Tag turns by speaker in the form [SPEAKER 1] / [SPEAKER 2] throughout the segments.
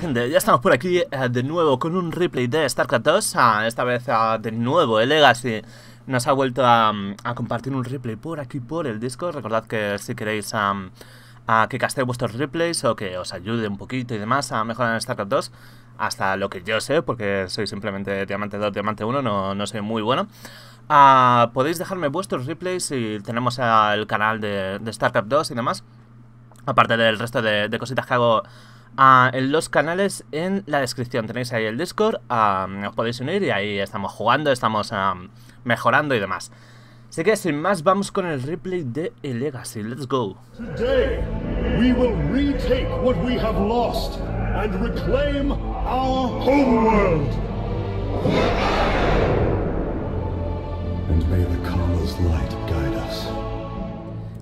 [SPEAKER 1] gente? Ya estamos por aquí eh, de nuevo con un replay de StarCraft 2 ah, Esta vez ah, de nuevo el eh, Legacy nos ha vuelto a, compartir un replay por aquí por el disco Recordad que si queréis a que castéis vuestros replays o que os ayude un poquito y demás a mejorar en StarCraft 2 Hasta lo que yo sé, porque soy simplemente Diamante 2, Diamante 1, no, no soy muy bueno ah, Podéis dejarme vuestros replays si tenemos el canal de, StarCraft 2 y demás Aparte del resto de cositas que hago Ah, en los canales en la descripción. Tenéis ahí el Discord, nos ah, os podéis unir y ahí estamos jugando, estamos ah, mejorando y demás. Así que sin más, vamos con el replay de e Legacy. Let's go.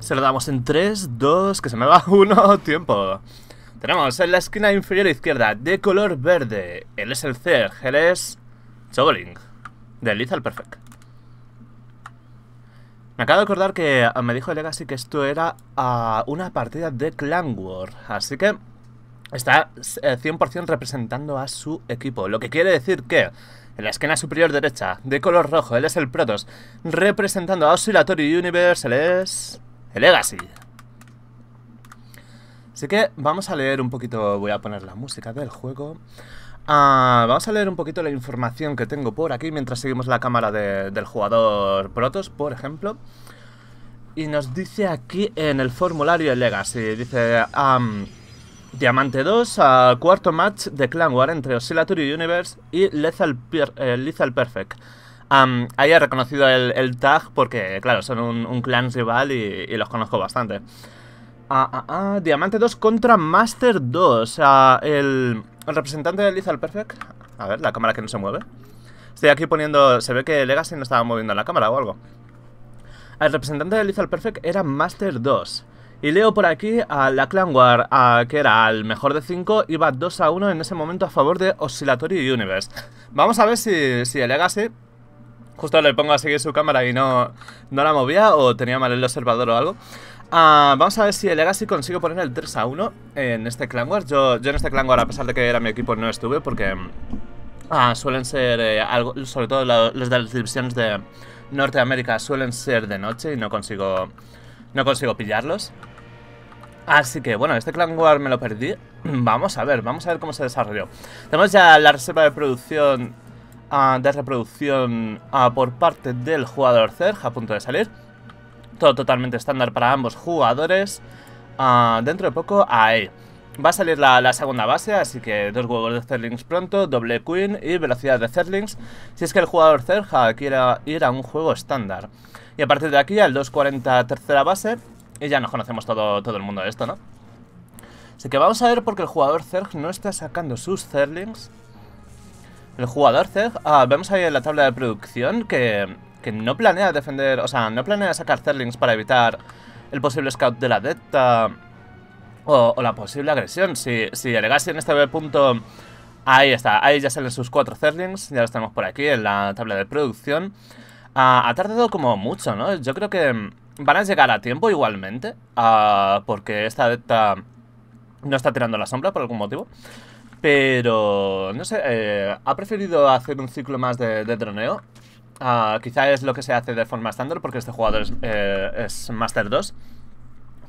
[SPEAKER 1] Se lo damos en 3, 2, que se me va uno, tiempo tenemos en la esquina inferior izquierda, de color verde. Él es el Zerg, él es... Chogoling, de al Perfect. Me acabo de acordar que ah, me dijo Legacy que esto era ah, una partida de Clan War, así que está 100% eh, representando a su equipo, lo que quiere decir que en la esquina superior derecha, de color rojo, él es el Protoss, representando a Oscillatory Universe, él es... El Legacy. Así que vamos a leer un poquito, voy a poner la música del juego. Ah, vamos a leer un poquito la información que tengo por aquí mientras seguimos la cámara del jugador Protos, por ejemplo. Y nos dice aquí en el formulario de Legacy, dice... Diamante 2 ah, cuarto match de Clan War entre Oscillatory Universe y Lethal, eh, Perfect. ahí he reconocido el, tag porque, claro, son un, clan rival y los conozco bastante. Ah, ah, ah, Diamante 2 contra Master 2. el, representante de Lethal Perfect. A ver, la cámara que no se mueve. Estoy aquí poniendo... Se ve que Legacy no estaba moviendo la cámara o algo. El representante de Lethal Perfect era Master 2. Y leo por aquí a la Clan War, a, que era el mejor de 5, iba 2 a 1 en ese momento a favor de Oscillatory Universe. Vamos a ver si, si el Legacy justo le pongo a seguir su cámara y no, no la movía o tenía mal el observador o algo. Ah, vamos a ver si Legacy consigo poner el 3 a 1 en este Clan Yo, en este Clan a pesar de que era mi equipo, no estuve porque ah, suelen ser, eh, algo, sobre todo los de las divisiones de Norteamérica, suelen ser de noche y no consigo, no consigo pillarlos. Así que bueno, este Clan War me lo perdí.
[SPEAKER 2] Vamos
[SPEAKER 1] a ver, vamos a ver cómo se desarrolló. Tenemos ya la reserva de producción, ah, de reproducción por parte del jugador Zerg a punto de salir todo totalmente estándar para ambos jugadores. Ah, dentro de poco, ahí. Va a salir la, segunda base, así que dos huevos de Zerlings pronto, doble Queen y velocidad de Zerlings, si es que el jugador Zerja quiera ir a un juego estándar. Y a partir de aquí, al 2.40 tercera base, y ya nos conocemos todo, todo el mundo de esto, ¿no? Así que vamos a ver por qué el jugador Zerg no está sacando sus Zerlings. El jugador Zerg, ah, vemos ahí en la tabla de producción que que no planea defender, o sea, no planea sacar Zerlings para evitar el posible scout de la deta o, la posible agresión. Si, si en este punto... Ahí está, ahí ya salen sus cuatro Zerlings, ya los tenemos por aquí en la tabla de producción. Ah, ha tardado como mucho, ¿no? Yo creo que van a llegar a tiempo igualmente, ah, porque esta deta no está tirando la sombra por algún motivo. Pero, no sé, eh, ha preferido hacer un ciclo más de, de droneo Ah, quizá es lo que se hace de forma estándar porque este jugador es, eh, Master 2.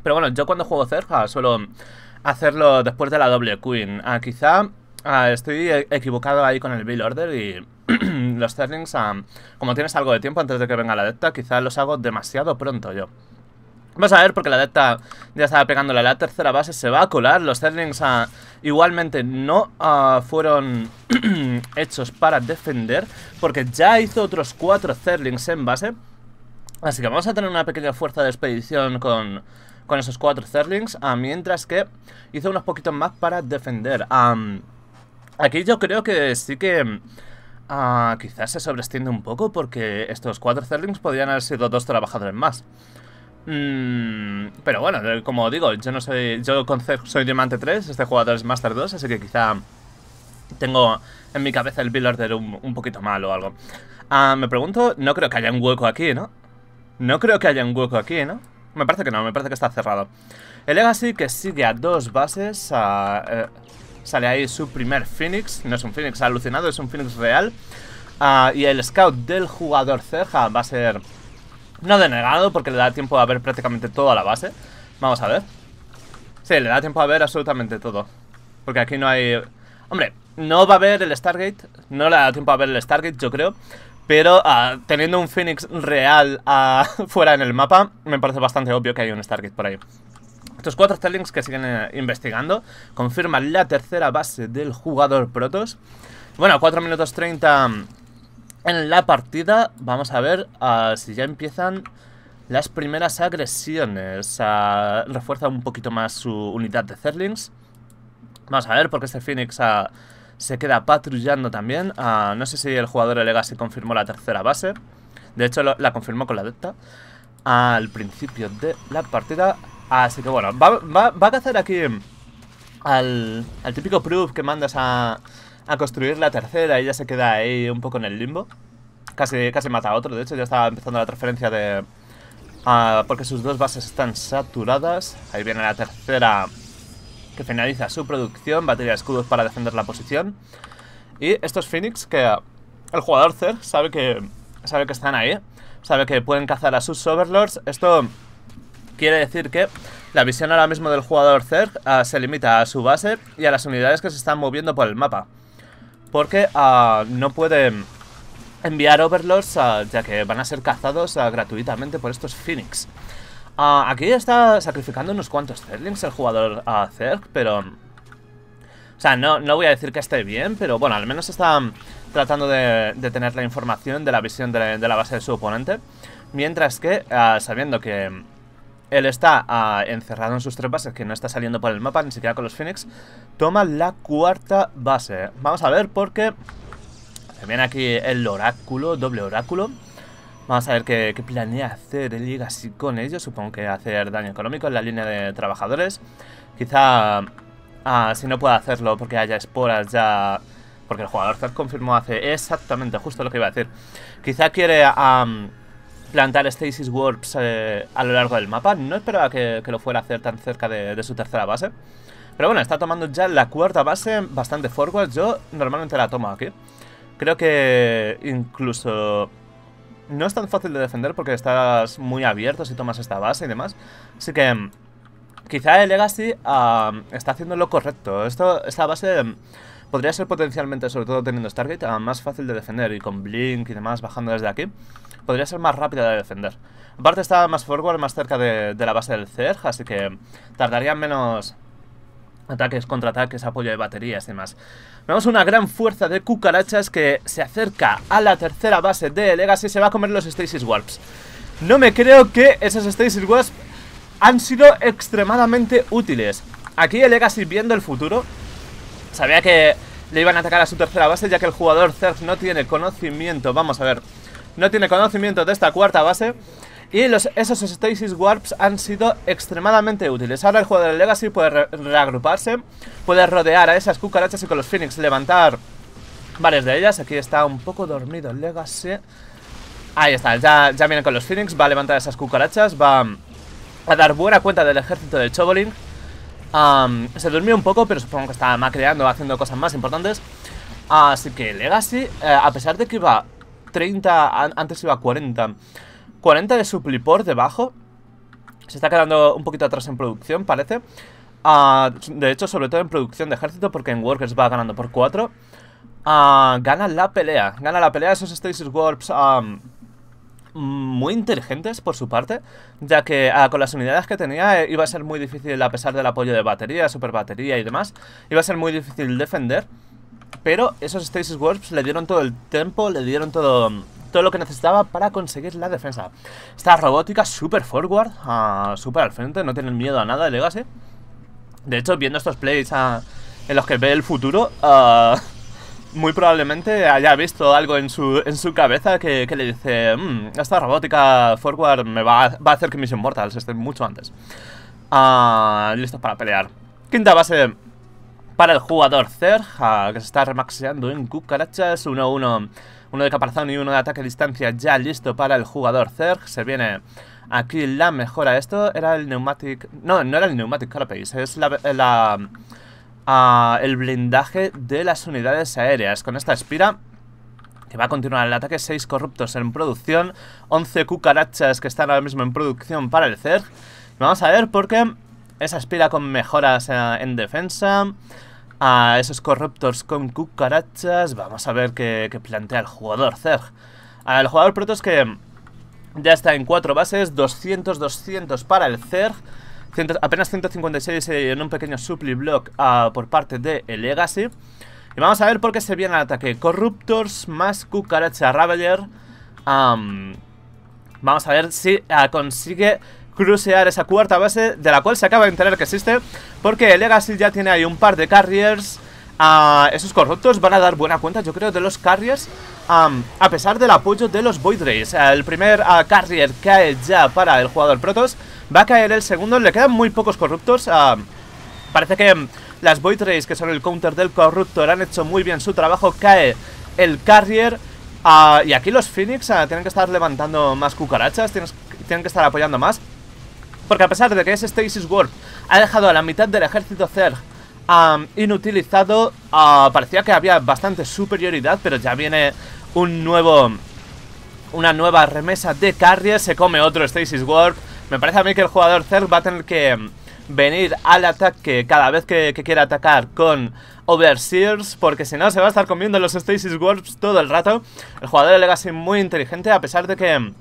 [SPEAKER 1] Pero bueno, yo cuando juego Zerja suelo hacerlo después de la doble queen. Ah, quizá ah, estoy e-, equivocado ahí con el bill order y los Zerlings, como tienes algo de tiempo antes de que venga la adepta, quizá los hago demasiado pronto yo. Vamos a ver porque la Delta ya estaba a la tercera base, se va a colar. Los Zerlings ah, igualmente no ah, fueron hechos para defender porque ya hizo otros cuatro Zerlings en base. Así que vamos a tener una pequeña fuerza de expedición con, esos cuatro Zerlings, ah, mientras que hizo unos poquitos más para defender. aquí yo creo que sí que... quizás se sobreestiende un poco porque estos cuatro Zerlings podrían haber sido dos trabajadores más. Mm, pero bueno, como digo, yo no soy. Yo soy Diamante 3, este jugador es Master 2, así que quizá tengo en mi cabeza el bill order un poquito mal o algo. Ah, me pregunto, no creo que haya un hueco aquí, ¿no? No creo que haya un hueco aquí, ¿no? Me parece que no, me parece que está cerrado. El Legacy que sigue a dos bases. Eh, sale ahí su primer Phoenix. No es un Phoenix alucinado, es un Phoenix real. Ah, y el scout del jugador Ceja va a ser no denegado, porque le da tiempo a ver prácticamente toda la base. Vamos a ver. Sí, le da tiempo a ver absolutamente todo. Porque aquí no hay... Hombre, no va a ver el Stargate. No le da tiempo a ver el Stargate, yo creo. Pero ah, teniendo un Phoenix real ah, fuera en el mapa, me parece bastante obvio que hay un Stargate por ahí. Estos cuatro Stellings que siguen eh, investigando confirman la tercera base del jugador Protos. Bueno, 4 minutos 30 en la partida vamos a ver ah, si ya empiezan las primeras agresiones. Ah, refuerza un poquito más su unidad de Zerlings. Vamos a ver porque este Phoenix ah, se queda patrullando también. no sé si el jugador de Legacy confirmó la tercera base. De hecho la confirmó con la Delta al principio de la partida. Así que bueno, va, a cazar aquí mm, al, al típico proof que mandas a a construir la tercera. y ya se queda ahí un poco en el limbo. Casi, casi mata a otro, de hecho ya estaba empezando la transferencia de... porque sus dos bases están saturadas. Ahí viene la tercera que finaliza su producción. Batería de escudos para defender la posición. Y estos Phoenix que el jugador Zer sabe que, sabe que están ahí. Sabe que pueden cazar a sus Overlords. Esto quiere decir que la visión ahora mismo del jugador Zerg ah, se limita a su base y a las unidades que se están moviendo por el mapa porque ah, no puede enviar Overlords, ah, ya que van a ser cazados ah, gratuitamente por estos Phoenix. aquí está sacrificando unos cuantos Zerlings el jugador Zerg, pero... O sea, no, no voy a decir que esté bien, pero bueno, al menos está tratando de, tener la información de la visión de la, base de su oponente. Mientras que, sabiendo que él está ah, encerrado en sus tres bases, que no está saliendo por el mapa, ni siquiera con los Phoenix. Toma la cuarta base. Vamos a ver por Se viene aquí el oráculo, doble oráculo. Vamos a ver qué, planea hacer. Él llega así con ellos. Supongo que hacer daño económico en la línea de trabajadores. Quizá... Ah, si no puede hacerlo porque haya esporas ya... Porque el jugador Zed confirmó hace exactamente justo lo que iba a decir. Quizá quiere plantar Stasis Warps eh, a lo largo del mapa. No esperaba que, lo fuera a hacer tan cerca de, su tercera base. Pero bueno, está tomando ya la cuarta base bastante forward. Yo normalmente la tomo aquí. Creo que incluso no es tan fácil de defender porque estás muy abierto si tomas esta base y demás. Así que mm, quizá el Legacy está haciendo lo correcto. Esto, esta base mm, podría ser potencialmente, sobre todo teniendo Stargate, más fácil de defender y con Blink y demás bajando desde aquí podría ser más rápida de defender. Aparte estaba más forward, más cerca de, la base del Zerg, así que tardarían menos ataques, contraataques, apoyo de baterías y demás. Vemos una gran fuerza de cucarachas que se acerca a la tercera base de Legacy y se va a comer los Stasis Warps. No me creo que esos Stasis Warps han sido extremadamente útiles. Aquí el Legacy viendo el futuro, sabía que le iban a atacar a su tercera base ya que el jugador Zerg no tiene conocimiento. Vamos a ver, no tiene conocimiento de esta cuarta base. Y los, esos Stasis Warps han sido extremadamente útiles. Ahora el jugador de Legacy puede reagruparse, puede rodear a esas cucarachas y con los Phoenix levantar varias de ellas. Aquí está un poco dormido Legacy. Ahí está, ya, ya viene con los Phoenix, va a levantar esas cucarachas, va a dar buena cuenta del ejército del Chobolin. se durmió un poco, pero supongo que estaba creando, haciendo cosas más importantes. Así que Legacy, eh, a pesar de que va 30, antes iba a 40. 40 de suplipor debajo. Se está quedando un poquito atrás en producción, parece. Ah, de hecho, sobre todo en producción de ejército, porque en Workers va ganando por 4. Ah, gana la pelea. Gana la pelea esos Stasis Warps. muy inteligentes por su parte, ya que ah, con las unidades que tenía eh, iba a ser muy difícil, a pesar del apoyo de batería, super batería y demás, iba a ser muy difícil defender. Pero esos Stasis Warps pues, le dieron todo el tiempo, le dieron todo, mm, todo lo que necesitaba para conseguir la defensa. Esta robótica, super forward, uh, super al frente, no tienen miedo a nada de Legacy. De hecho, viendo estos plays ah, en los que ve el futuro, ah, muy probablemente haya visto algo en su, en su cabeza que, le dice mm, esta robótica forward me va a, va a hacer que mis Immortals estén mucho antes. listos para pelear. Quinta base para el jugador Zerja, que se está remaxeando en cucarachas. 1-1, uno, de caparazón y uno de ataque a distancia ya listo para el jugador Zerg. Se viene aquí la mejora. Esto era el neumatic... No, no era el neumatic Carapace, es la... Ah, el blindaje de las unidades aéreas. Con esta espira que va a continuar el ataque, 6 corruptos en producción, 11 cucarachas que están ahora mismo en producción para el CERG. Vamos a ver por qué esa aspira con mejoras eh, en defensa. A esos corruptors con cucarachas. Vamos a ver qué, plantea el jugador Zerg. El jugador es que ya está en cuatro bases. 200, 200 para el Zerg. apenas 156 eh, en un pequeño supply block ah, por parte de Legacy. Y vamos a ver por qué se viene al ataque. Corruptors más cucaracha Ravager. vamos a ver si ah, consigue crucear esa cuarta base de la cual se acaba de enterar que existe porque el Legacy ya tiene ahí un par de carriers ah, esos corruptos van a dar buena cuenta yo creo de los carriers a pesar del apoyo de los Void el primer ah, carrier cae ya para el jugador Protoss va a caer el segundo le quedan muy pocos corruptos parece que las Void que son el counter del corruptor han hecho muy bien su trabajo cae el carrier ah, y aquí los Phoenix tienen que estar levantando más cucarachas, tienen que estar apoyando más porque a pesar de que ese Stasis Warp ha dejado a la mitad del ejército Zerg inutilizado, ah, parecía que había bastante superioridad, pero ya viene un nuevo... Una nueva remesa de carrier, se come otro Stasis Warp. Me parece a mí que el jugador Zerg va a tener que mm, venir al ataque cada vez que, quiera atacar con Overseers, porque si no se va a estar comiendo los Stasis Warps todo el rato. El jugador de Legacy muy inteligente, a pesar de que mm,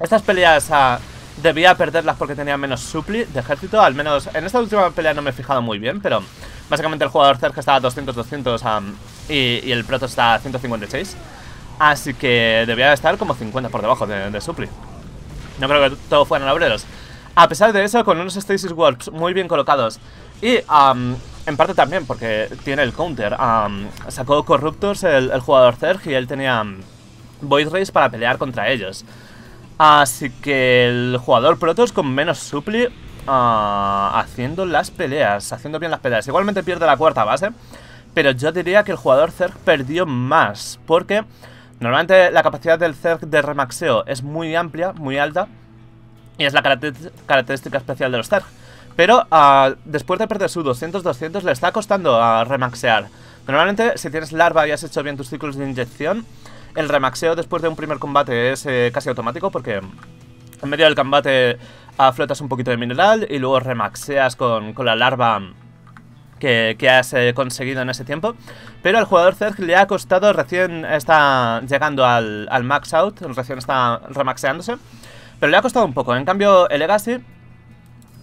[SPEAKER 1] estas peleas a... Ah, Debía perderlas porque tenía menos supli de ejército, al menos en esta última pelea no me he fijado muy bien, pero básicamente el jugador cerca estaba 200-200 y, el proto está a 156. Así que debía estar como 50 por debajo de, supli. No creo que todo fueran obreros. A pesar de eso, con unos Stasis Warps muy bien colocados y en parte también porque tiene el counter. sacó Corruptors el, jugador Zerg y él tenía Void Race para pelear contra ellos. Así que el jugador Protos con menos supli ah, haciendo las peleas, haciendo bien las peleas. Igualmente pierde la cuarta base, pero yo diría que el jugador Zerg perdió más, porque normalmente la capacidad del Zerg de remaxeo es muy amplia, muy alta, y es la característica especial de los Zerg. Pero ah, después de perder su 200-200 le está costando a ah, remaxear. Normalmente si tienes larva y has hecho bien tus ciclos de inyección el remaxeo después de un primer combate es eh, casi automático porque en medio del combate ah, flotas un poquito de mineral y luego remaxeas con, la larva que, has eh, conseguido en ese tiempo. Pero al jugador Zerg le ha costado, recién está llegando al, al, max out, recién está remaxeándose. Pero le ha costado un poco. En cambio, el Legacy,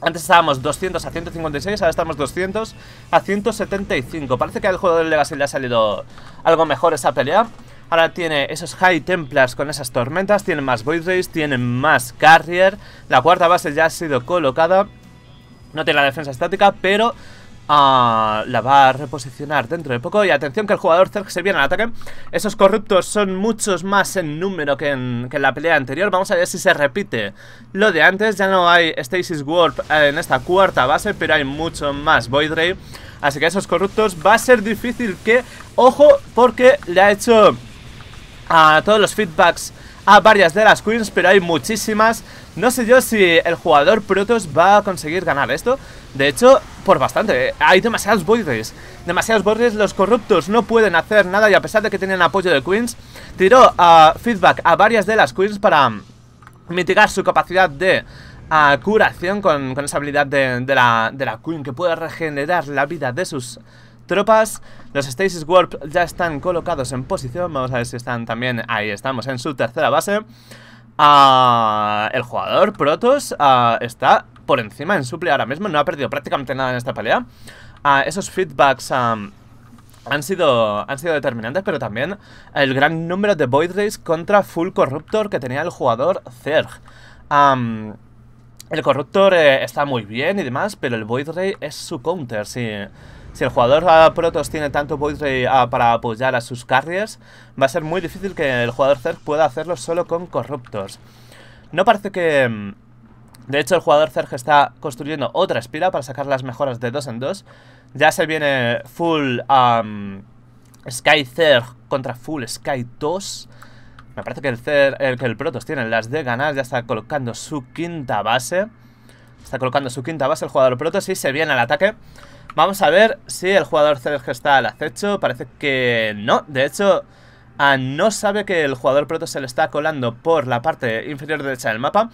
[SPEAKER 1] antes estábamos 200 a 156, ahora estamos 200 a 175. Parece que al jugador del Legacy le ha salido algo mejor esa pelea. Ahora tiene esos High Templars con esas tormentas, tiene más Void Rays, tienen más Carrier. La cuarta base ya ha sido colocada. No tiene la defensa estática, pero ah, la va a reposicionar dentro de poco y atención que el jugador Zerg se viene al ataque Esos corruptos son muchos más en número que en, que la pelea anterior Vamos a ver si se repite lo de antes Ya no hay Stasis Warp en esta cuarta base Pero hay mucho más Void Ray Así que esos corruptos va a ser difícil que... Ojo, porque le ha hecho a todos los feedbacks a varias de las queens, pero hay muchísimas. No sé yo si el jugador Protoss va a conseguir ganar esto. De hecho, por bastante. ¿eh? Hay demasiados bordes. Demasiados bordes. Los corruptos no pueden hacer nada y a pesar de que tienen apoyo de queens, tiró uh, feedback a varias de las queens para um, mitigar su capacidad de uh, curación con, esa habilidad de, la, de la queen que puede regenerar la vida de sus tropas. Los Stasis Warp ya están colocados en posición. Vamos a ver si están también... Ahí estamos, en su tercera base. Ah, el jugador Protos ah, está por encima en suple ahora mismo. No ha perdido prácticamente nada en esta pelea. Ah, esos feedbacks... han sido, han sido determinantes, pero también el gran número de Void Rays contra Full Corruptor que tenía el jugador Zerg. el Corruptor eh, está muy bien y demás, pero el Void Ray es su counter. sí. Si el jugador Protos Protoss tiene tanto poder ah, para apoyar a sus carriers, va a ser muy difícil que el jugador Zerg pueda hacerlo solo con Corruptors. No parece que... Mm, de hecho, el jugador Zerg está construyendo otra espira para sacar las mejoras de dos en dos. Ya se viene full Sky Zerg contra full Sky 2. Me parece que el, que el Protoss tiene las de ganar. Ya está colocando su quinta base. Está colocando su quinta base el jugador Protoss y se viene al ataque. Vamos a ver si el jugador Celeste está al acecho. Parece que no. De hecho, no sabe que el jugador Proto se le está colando por la parte inferior derecha del mapa.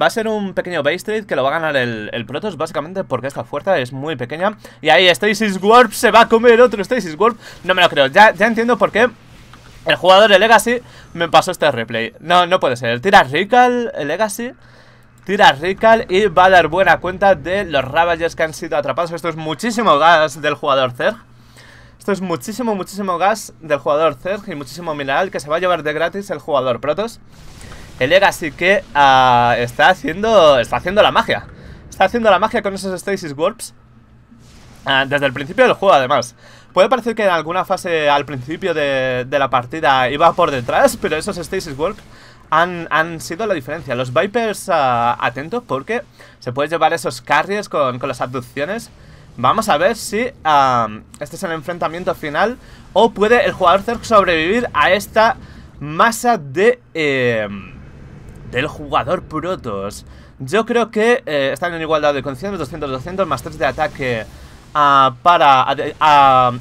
[SPEAKER 1] Va a ser un pequeño base trade que lo va a ganar el, el Protoss, básicamente porque esta fuerza es muy pequeña. Y ahí Stasis Warp se va a comer otro Stasis Warp. No me lo creo, ya, ya entiendo por qué el jugador de Legacy me pasó este replay. No, no puede ser. el Tira Rical, Legacy... Tira Rical y va a dar buena cuenta de los Ravagers que han sido atrapados. Esto es muchísimo gas del jugador Zerg. Esto es muchísimo, muchísimo gas del jugador Zerg y muchísimo mineral que se va a llevar de gratis el jugador Protos. El Legacy que ah, está haciendo está haciendo la magia. Está haciendo la magia con esos Stasis Warps. Ah, desde el principio del juego, además. Puede parecer que en alguna fase al principio de, la partida iba por detrás, pero esos Stasis work han, sido la diferencia. Los Vipers, ah, atentos, porque se puede llevar esos carries con, las abducciones. Vamos a ver si ah, este es el enfrentamiento final o puede el jugador Zerg sobrevivir a esta masa de... Eh, del jugador Protoss. Yo creo que eh, están en igualdad de condiciones, 200-200 más 3 de ataque para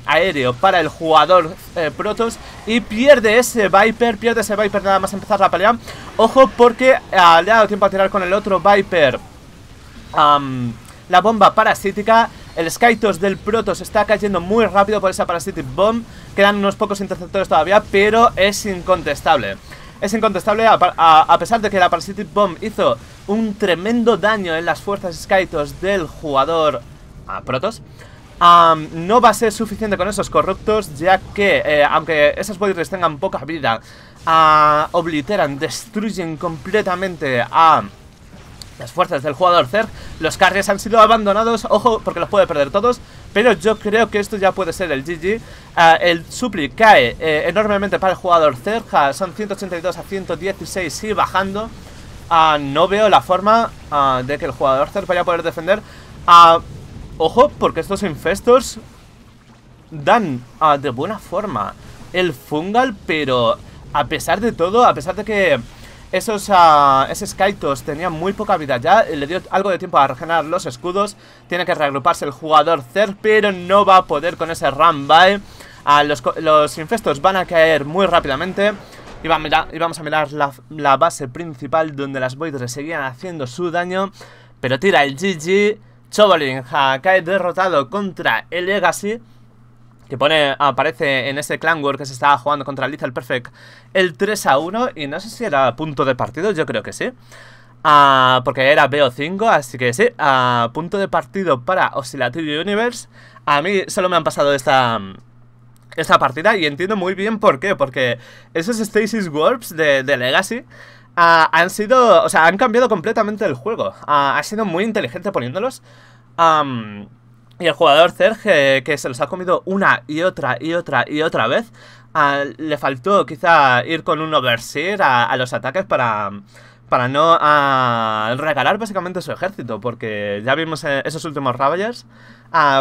[SPEAKER 1] aéreo para el jugador Protos eh, Protoss y pierde ese Viper, pierde ese Viper nada más empezar la pelea. Ojo porque ah, le ha dado tiempo a tirar con el otro Viper la bomba parasítica. El Skytos del Protoss está cayendo muy rápido por esa Parasitic Bomb. Quedan unos pocos interceptores todavía, pero es incontestable. Es incontestable, a, a, pesar de que la Parasitic Bomb hizo un tremendo daño en las fuerzas Skytos del jugador protos no va a ser suficiente con esos corruptos, ya que, eh, aunque esos Voidres tengan poca habilidad ah, obliteran, destruyen completamente a las fuerzas del jugador Zerg. Los carries han sido abandonados, ojo, porque los puede perder todos, pero yo creo que esto ya puede ser el GG. Ah, el supli cae eh, enormemente para el jugador Zerg, son 182 a 116 y bajando. Ah, no veo la forma de que el jugador Zerg vaya a poder defender. Ojo, porque estos infestos dan ah, de buena forma el fungal, pero a pesar de todo, a pesar de que esos, ah, esos Kaitos tenían muy poca vida ya, eh, le dio algo de tiempo a regenerar los escudos, tiene que reagruparse el jugador Zer, pero no va a poder con ese run by. Ah, los, infestos van a caer muy rápidamente. Y, vamos a mirar la, la, base principal donde las Voidres seguían haciendo su daño. Pero tira el GG. Chobolin caído derrotado contra el Legacy que pone, aparece en ese clan war que se estaba jugando contra el Perfect el 3 a 1 y no sé si era punto de partido, yo creo que sí. Ah, porque era BO5, así que sí, ah, punto de partido para Oscillatory Universe. A mí solo me han pasado esta, esta partida y entiendo muy bien por qué, porque esos Stasis Warps de Legacy Ah, han sido, o sea, han cambiado completamente el juego. Ah, ha sido muy inteligente poniéndolos. y el jugador Serge, que se los ha comido una y otra y otra y otra vez, ah, le faltó quizá ir con un overseer a, los ataques para, para no regalar básicamente su ejército, porque ya vimos eh, esos últimos Ravagers.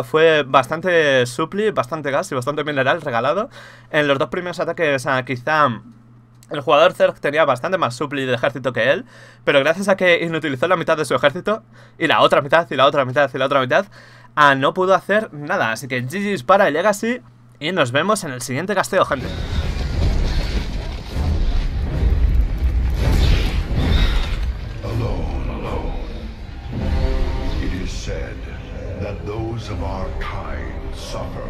[SPEAKER 1] fue bastante supli, bastante gas y bastante mineral regalado. En los dos primeros ataques, quizá el jugador Zerg tenía bastante más supli de ejército que él, pero gracias a que inutilizó la mitad de su ejército, y la otra mitad, y la otra mitad, y la otra mitad, ah, no pudo hacer nada. Así que GG's para el Legacy, y nos vemos en el siguiente casteo, gente. of our kind suffer,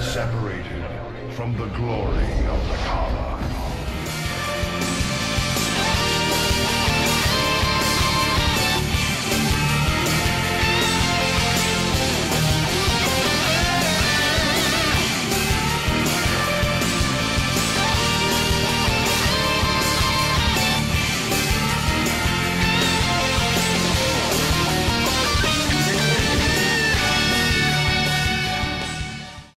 [SPEAKER 1] separated from the glory of the